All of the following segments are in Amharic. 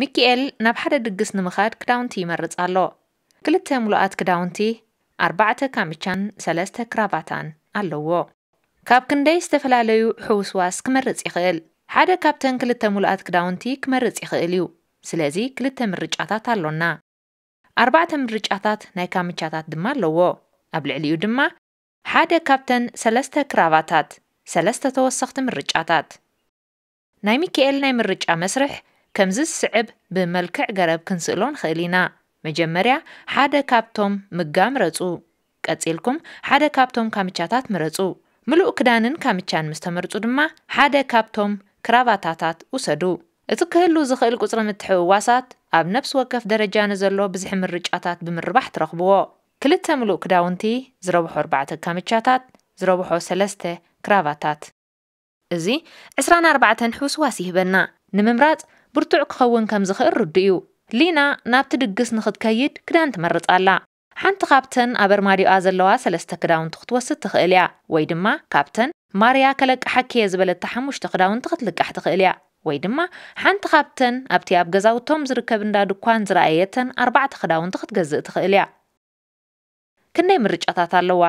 ሚኪኤል ናብ ሓደ ድግስ ንምኻድ ክዳውንቲ ይመርፅ ኣሎ ክልተ ሙሉኣት ክዳውንቲ ኣርባዕተ ካምቻን ሰለስተ ክራባታን ኣለዎ ካብ ክንደይ ዝተፈላለዩ ሕውስዋስ ክመርፅ ይኽእል ሓደ ካብተን ክልተ ሙሉኣት ክዳውንቲ ክመርፅ ይኽእል እዩ ስለዚ ክልተ ምርጫታት ኣሎና ኣርባዕተ ምርጫታት ናይ ካምቻታት ድማ ኣለዎ ኣብ ልዕሊኡ ድማ ሓደ ካብተን ሰለስተ ክራባታት ሰለስተ ተወሰኽቲ ምርጫታት ናይ ሚካኤል ናይ ምርጫ መስርሕ ከምዚ ዝስዕብ ብመልክዕ ገረብ ክንስእሎ ንኽእል ኢና መጀመርያ ሓደ ካብቶም ምጋ ምረፁ ቀፂልኩም ሓደ ካብቶም ካምቻታት ምረፁ ምሉእ ክዳንን ካምቻን ምስ ተመርፁ ድማ ሓደ ካብቶም ክራባታታት ውሰዱ እቲ ክህሉ ዝኽእል ቁፅሪ ምትሕውዋሳት ኣብ ነፍሲ ወከፍ ደረጃ ንዘሎ ብዙሕ ምርጫታት ብምርባሕ ትረኽብዎ ክልተ ምሉእ ክዳውንቲ ዝረብሖ 4ርባዕተ ካምቻታት ዝረብሖ ሰለስተ ክራባታት እዚ 24 ሕውስዋስ ይህበና ንምምራፅ ብርቱዕ ክኸውን ከም ዝኽእል ርድኡ ሊና ናብቲ ድግስ ንኽትከይድ ክዳን ትመርፅ ኣላ ሓንቲ ካብተን ኣብ ኣርማድዮኣ ዘለዋ ሰለስተ ክዳውንቲ ክትወስድ ትኽእል እያ ወይ ድማ ካብተን ማርያ ከለቅሓክየ ዝበለታ ሓሙሽተ ክዳውንቲ ክትልቃሕ ትኽእል እያ ወይ ድማ ሓንቲ ካብተን ኣብቲ ኣብ ገዛውቶም ዝርከብ እንዳ ድኳን ዝረኣየተን ኣርባዕተ ክዳውንቲ ክትገዝእ ትኽእል እያ ክንደይ ምርጫታት ኣለዋ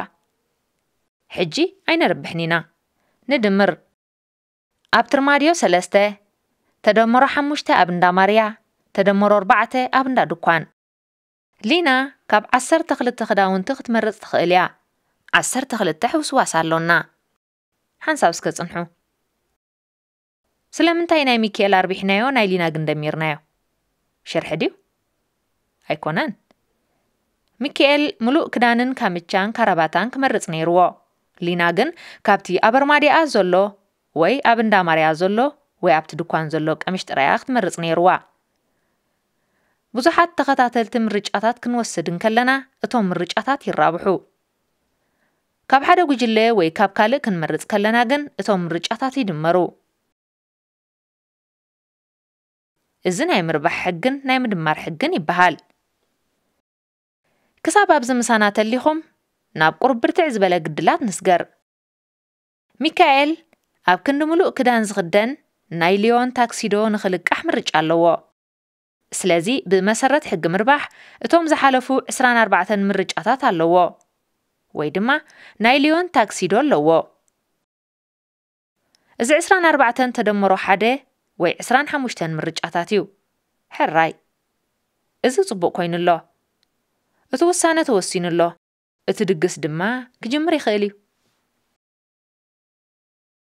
ሕጂ ኣይነርብሕን ኢና ንድምር ኣብ ትርማድዮ ሰለስተ ተደመሮ ሓሙሽተ ኣብ እንዳ ማርያ ተደመሮ ኣርባዕተ ኣብ እንዳ ድኳን ሊና ካብ ዓሰርተ ክልተ ክዳውንቲ ክትመርፅ ትኽእል እያ ዓሰርተ ክልተ ሕውስዋስ ኣሎና ሓንሳብ እስከጽንሑ ስለምንታይ ናይ ሚካኤል ኣርቢሕናዮ ናይ ሊና ግን ደሚርናዮ ሽርሒ ድዩ ኣይኮነን ሚካኤል ምሉእ ክዳንን ካምቻን ካረባታን ክመርፅ ነይርዎ ሊና ግን ካብቲ ኣብ ኣርማድኣ ዘሎ ወይ ኣብ እንዳ ማርያ ዘሎ ወይ ኣብቲ ድኳን ዘሎ ቀሚሽ ጥራያ ክትመርፅ ነይርዋ ብዙሓት ተኸታተልቲ ምርጫታት ክንወስድን ከለና እቶም ምርጫታት ይራብሑ ካብ ሓደ ጉጅለ ወይ ካብ ካልእ ክንመርፅ ከለና ግን እቶም ምርጫታት ይድመሩ እዚ ናይ ምርባሕ ሕግን ናይ ምድማር ሕግን ይበሃል ክሳብ ኣብዚ ምሳና ተሊኹም ናብ ቁርብ ብርትዕ ዝበለ ግድላት ንስገር ሚካኤል ኣብ ክንዲ ምሉእ ክዳን ዝኽደን ናይ ሊዮን ታክሲዶ ንኽልቃሕ ምርጫ ኣለዎ ስለዚ ብመሰረት ሕጊ ምርባሕ እቶም ዝሓለፉ 24 ምርጫታት ኣለዎ ወይ ድማ ናይ ሊዮን ታክሲዶ ኣለዎ እዚ 24 ተደመሮ ሓደ ወይ 25 ምርጫታት እዩ ሕራይ እዚ ጽቡቕ ኮይኑ ኣሎ እቲ ውሳነ ተወሲኑ ኣሎ እቲ ድግስ ድማ ክጅምር ይኽእል እዩ